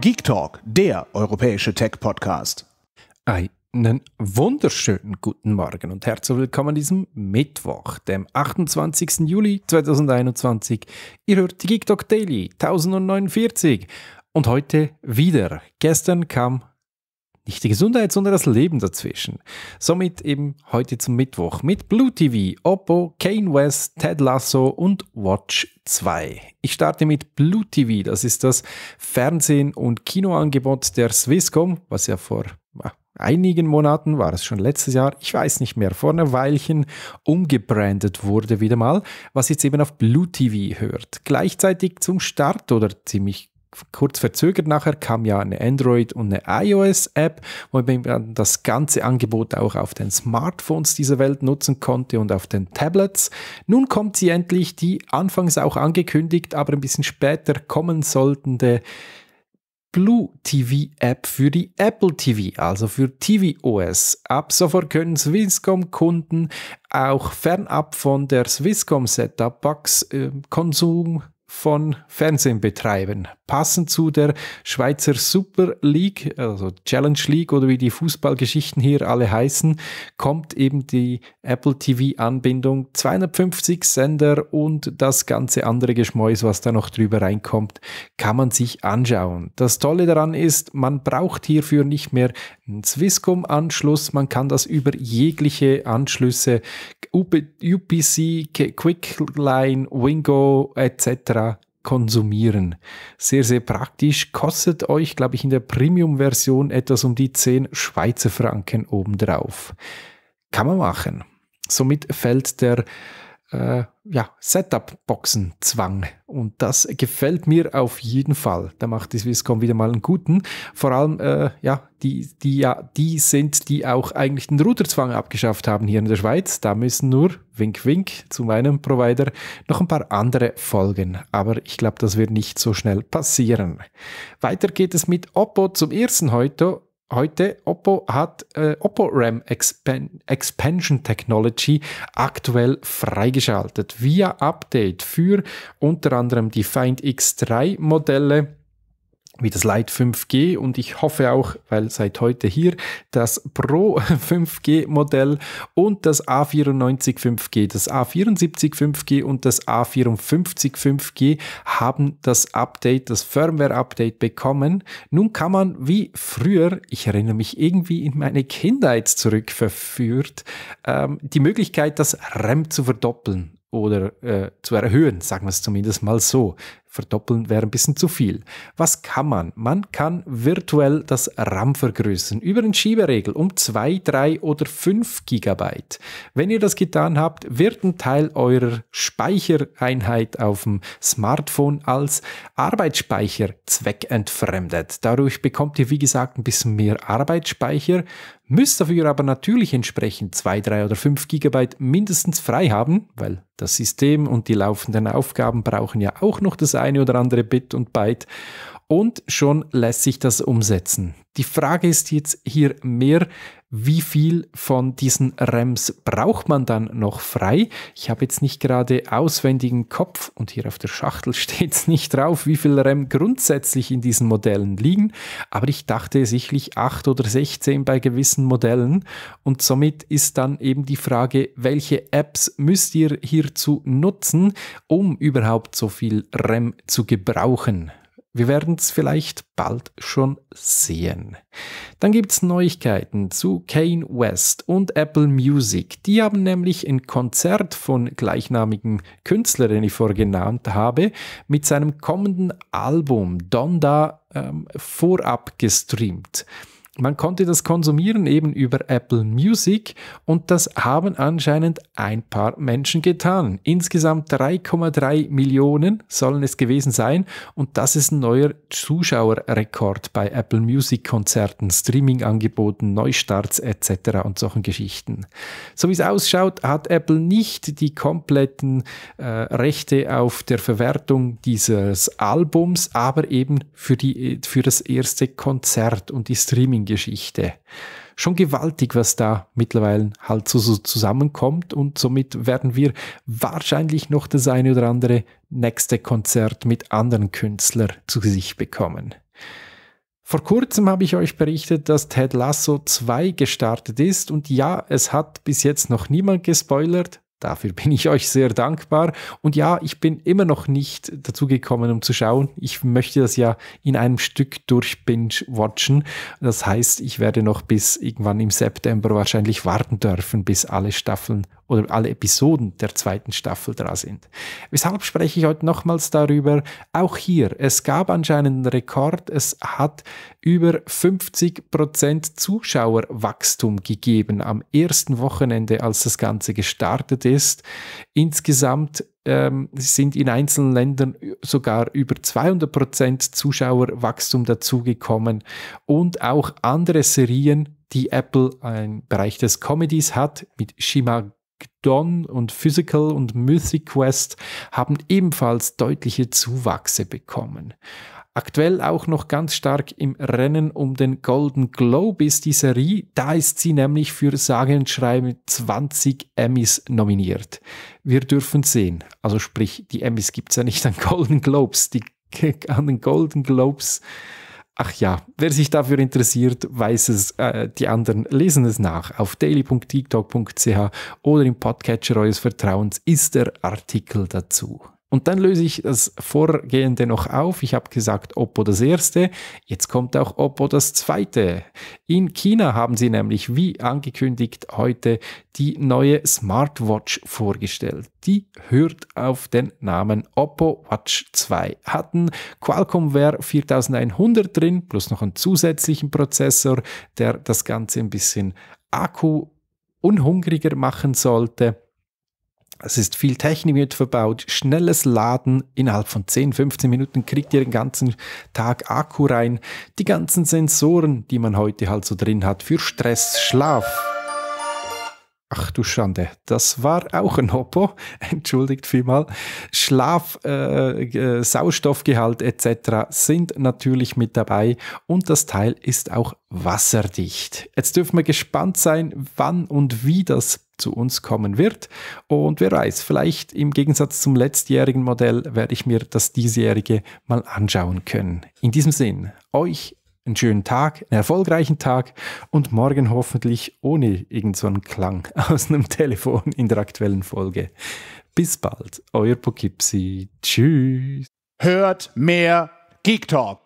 Geek Talk, der europäische Tech-Podcast. Einen wunderschönen guten Morgen und herzlich willkommen an diesem Mittwoch, dem 28. Juli 2021. Ihr hört die Geek Talk Daily 1049 und heute wieder. Gestern kam nicht die Gesundheit, sondern das Leben dazwischen. Somit eben heute zum Mittwoch mit Blue TV, Oppo, Kane West, Ted Lasso und Watch 2. Ich starte mit Blue TV. Das ist das Fernsehen- und Kinoangebot der Swisscom, was ja vor ah, einigen Monaten, war es schon letztes Jahr, ich weiß nicht mehr, vor einer Weilchen umgebrandet wurde wieder mal, was jetzt eben auf Blue TV hört. Gleichzeitig zum Start oder ziemlich kurz verzögert nachher kam ja eine Android- und eine iOS-App, wo man das ganze Angebot auch auf den Smartphones dieser Welt nutzen konnte und auf den Tablets. Nun kommt sie endlich, die anfangs auch angekündigt, aber ein bisschen später kommen sollte Blue TV App für die Apple TV, also für TV OS. Ab sofort können Swisscom-Kunden auch fernab von der Swisscom Setup-Box äh, Konsum von Fernsehbetreibern. Passend zu der Schweizer Super League, also Challenge League oder wie die Fußballgeschichten hier alle heißen, kommt eben die Apple TV-Anbindung, 250 Sender und das ganze andere Geschmäus, was da noch drüber reinkommt, kann man sich anschauen. Das Tolle daran ist, man braucht hierfür nicht mehr Swisscom-Anschluss. Man kann das über jegliche Anschlüsse, UPC, Quickline, Wingo etc. konsumieren. Sehr, sehr praktisch. Kostet euch, glaube ich, in der Premium-Version etwas um die 10 Schweizer Franken obendrauf. Kann man machen. Somit fällt der äh, ja, Setup-Boxen zwang. Und das gefällt mir auf jeden Fall. Da macht die Swisscom wieder mal einen guten. Vor allem, äh, ja, die, die, ja, die sind, die auch eigentlich den Routerzwang abgeschafft haben hier in der Schweiz. Da müssen nur, wink, wink, zu meinem Provider noch ein paar andere folgen. Aber ich glaube, das wird nicht so schnell passieren. Weiter geht es mit Oppo zum ersten heute heute, Oppo hat äh, Oppo RAM Expan Expansion Technology aktuell freigeschaltet via Update für unter anderem die Find X3 Modelle wie das Lite 5G und ich hoffe auch, weil seit heute hier das Pro 5G Modell und das A94 5G, das A74 5G und das A54 5G haben das Update, das Firmware Update bekommen. Nun kann man wie früher, ich erinnere mich irgendwie in meine Kindheit zurückverführt, ähm, die Möglichkeit, das RAM zu verdoppeln oder äh, zu erhöhen, sagen wir es zumindest mal so. Verdoppeln wäre ein bisschen zu viel. Was kann man? Man kann virtuell das RAM vergrößern über den Schieberegel um 2, 3 oder 5 GB. Wenn ihr das getan habt, wird ein Teil eurer Speichereinheit auf dem Smartphone als Arbeitsspeicher zweckentfremdet. Dadurch bekommt ihr, wie gesagt, ein bisschen mehr Arbeitsspeicher, müsst dafür aber natürlich entsprechend 2, 3 oder 5 GB mindestens frei haben, weil das System und die laufenden Aufgaben brauchen ja auch noch das eine oder andere Bit und Byte und schon lässt sich das umsetzen. Die Frage ist jetzt hier mehr, wie viel von diesen REMs braucht man dann noch frei? Ich habe jetzt nicht gerade auswendigen Kopf und hier auf der Schachtel steht es nicht drauf, wie viel REM grundsätzlich in diesen Modellen liegen, aber ich dachte sicherlich 8 oder 16 bei gewissen Modellen und somit ist dann eben die Frage, welche Apps müsst ihr hierzu nutzen, um überhaupt so viel REM zu gebrauchen? Wir werden es vielleicht bald schon sehen. Dann gibt es Neuigkeiten zu Kane West und Apple Music. Die haben nämlich ein Konzert von gleichnamigen Künstler, den ich vorher genannt habe, mit seinem kommenden Album Donda ähm, vorab gestreamt. Man konnte das konsumieren eben über Apple Music und das haben anscheinend ein paar Menschen getan. Insgesamt 3,3 Millionen sollen es gewesen sein und das ist ein neuer Zuschauerrekord bei Apple Music Konzerten, Streaming-Angeboten, Neustarts etc. und solchen Geschichten. So wie es ausschaut, hat Apple nicht die kompletten äh, Rechte auf der Verwertung dieses Albums, aber eben für, die, für das erste Konzert und die Streaming Familiengeschichte. Schon gewaltig, was da mittlerweile halt so, so zusammenkommt und somit werden wir wahrscheinlich noch das eine oder andere nächste Konzert mit anderen Künstlern zu sich bekommen. Vor kurzem habe ich euch berichtet, dass Ted Lasso 2 gestartet ist und ja, es hat bis jetzt noch niemand gespoilert, Dafür bin ich euch sehr dankbar. Und ja, ich bin immer noch nicht dazu gekommen, um zu schauen. Ich möchte das ja in einem Stück durch binge watchen Das heißt, ich werde noch bis irgendwann im September wahrscheinlich warten dürfen, bis alle Staffeln oder alle Episoden der zweiten Staffel da sind. Weshalb spreche ich heute nochmals darüber? Auch hier, es gab anscheinend einen Rekord. Es hat über 50% Zuschauerwachstum gegeben am ersten Wochenende, als das Ganze gestartet ist. Insgesamt ähm, sind in einzelnen Ländern sogar über 200% Zuschauerwachstum dazugekommen und auch andere Serien, die Apple im Bereich des Comedies hat, mit Shima Don und Physical und Mythic Quest haben ebenfalls deutliche Zuwachse bekommen aktuell auch noch ganz stark im Rennen um den Golden Globe ist die Serie. Da ist sie nämlich für sage und schreiben 20 Emmys nominiert. Wir dürfen sehen. Also sprich, die Emmys gibt's ja nicht an Golden Globes. Die an den Golden Globes. Ach ja, wer sich dafür interessiert, weiß es. Äh, die anderen lesen es nach. Auf daily.tiktok.ch oder im Podcatcher eures Vertrauens ist der Artikel dazu. Und dann löse ich das vorgehende noch auf. Ich habe gesagt Oppo das erste, jetzt kommt auch Oppo das zweite. In China haben sie nämlich, wie angekündigt, heute die neue Smartwatch vorgestellt. Die hört auf den Namen Oppo Watch 2. Hat einen Qualcommware 4100 drin, plus noch einen zusätzlichen Prozessor, der das Ganze ein bisschen Akku unhungriger machen sollte es ist viel Technik mit verbaut, schnelles Laden. Innerhalb von 10, 15 Minuten kriegt ihr den ganzen Tag Akku rein. Die ganzen Sensoren, die man heute halt so drin hat, für Stress, Schlaf. Ach du Schande, das war auch ein Hoppo, entschuldigt vielmal. Schlaf, äh, äh Sauerstoffgehalt etc. sind natürlich mit dabei und das Teil ist auch wasserdicht. Jetzt dürfen wir gespannt sein, wann und wie das zu uns kommen wird. Und wer weiß, vielleicht im Gegensatz zum letztjährigen Modell werde ich mir das diesjährige mal anschauen können. In diesem Sinn, euch einen schönen Tag, einen erfolgreichen Tag und morgen hoffentlich ohne irgendeinen so Klang aus einem Telefon in der aktuellen Folge. Bis bald, euer Poughkeepsie. Tschüss. Hört mehr Geek Talk.